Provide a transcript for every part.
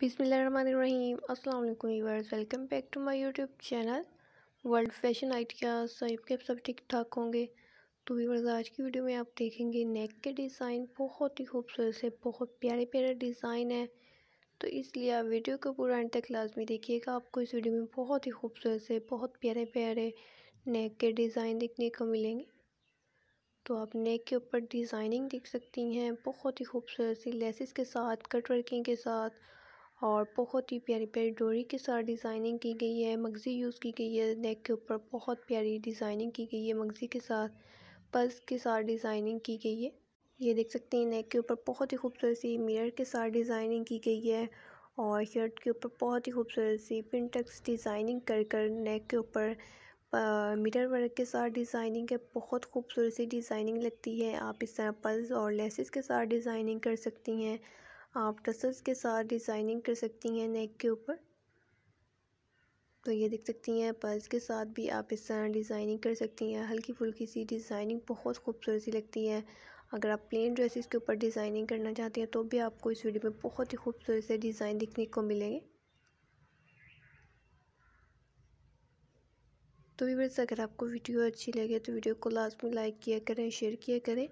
बिसमीम अस्सलाम वालेकुम welcome back to my YouTube channel world fashion ideas साहिब के सब ठीक ठाक होंगे तो वीवर्स आज की वीडियो में आप देखेंगे नेक के डिज़ाइन बहुत ही खूबसूरत से बहुत प्यारे प्यारे डिज़ाइन है तो इसलिए आप वीडियो को पूरा एंड तक लाजमी देखिएगा आपको इस वीडियो में बहुत ही खूबसूरत से बहुत प्यारे प्यारे नेक के डिज़ाइन देखने को मिलेंगे तो आप नेक के ऊपर डिज़ाइनिंग देख सकती हैं बहुत ही खूबसूरत सी लेसिस के साथ कट वर्किंग के साथ और बहुत ही प्यारी प्यारी डोरी के साथ डिज़ाइनिंग की गई है मगज़ी यूज़ की गई है नेक के ऊपर बहुत प्यारी डिज़ाइनिंग की गई है मगज़ी के साथ पल्स के साथ डिज़ाइनिंग की गई है ये देख सकते हैं नेक के ऊपर बहुत ही खूबसूरत सी मिरर के साथ डिज़ाइनिंग की गई है और शर्ट के ऊपर बहुत ही खूबसूरत सी पिनटक्स डिज़ाइनिंग कर कर नेक के ऊपर मिरर वर्क के साथ डिज़ाइनिंग है बहुत खूबसूरत सी डिज़ाइनिंग लगती है आप इस तरह पल्स और लेसेस के साथ डिज़ाइनिंग कर सकती हैं आप टसल्स के साथ डिज़ाइनिंग कर सकती हैं नेक के ऊपर तो ये देख सकती हैं पर्स के साथ भी आप इस तरह डिज़ाइनिंग कर सकती हैं हल्की फुल्की सी डिज़ाइनिंग बहुत खूबसूरत सी लगती है अगर आप प्लेन ड्रेसेस के ऊपर डिज़ाइनिंग करना चाहती हैं तो भी आपको इस वीडियो में बहुत ही खूबसूरत से डिज़ाइन दिखने को मिलेंगे तो वीवर्स अगर आपको वीडियो अच्छी लगे तो वीडियो को लाजमी लाइक किया करें शेयर किया करें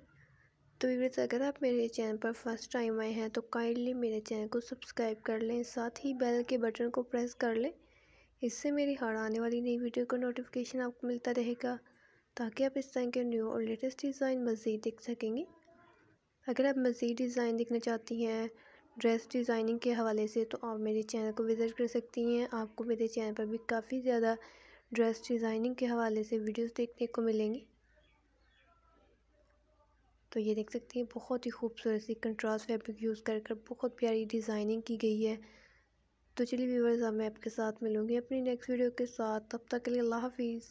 तो वीवर्स अगर आप मेरे चैनल पर फर्स्ट टाइम आए हैं तो काइंडली मेरे चैनल को सब्सक्राइब कर लें साथ ही बेल के बटन को प्रेस कर लें इससे मेरी हर आने वाली नई वीडियो का नोटिफिकेशन आपको मिलता रहेगा ताकि आप इस तरह के न्यू और लेटेस्ट डिज़ाइन मज़ीद देख सकेंगे अगर आप मज़ीद डिज़ाइन देखना चाहती हैं ड्रेस डिज़ाइनिंग के हवाले से तो आप मेरे चैनल को विज़िट कर सकती हैं आपको मेरे चैनल पर भी काफ़ी ज़्यादा ड्रेस डिज़ाइनिंग के हवाले से वीडियोस देखने को मिलेंगी तो ये देख सकते हैं बहुत ही खूबसूरत सी कंट्रास्ट फैब्रिक यूज़ कर कर बहुत प्यारी डिज़ाइनिंग की गई है तो चलिए व्यूवर्स अब मैं आपके साथ मिलूँगी अपनी नेक्स्ट वीडियो के साथ तब तक के लिए अल्लाह हाफिज़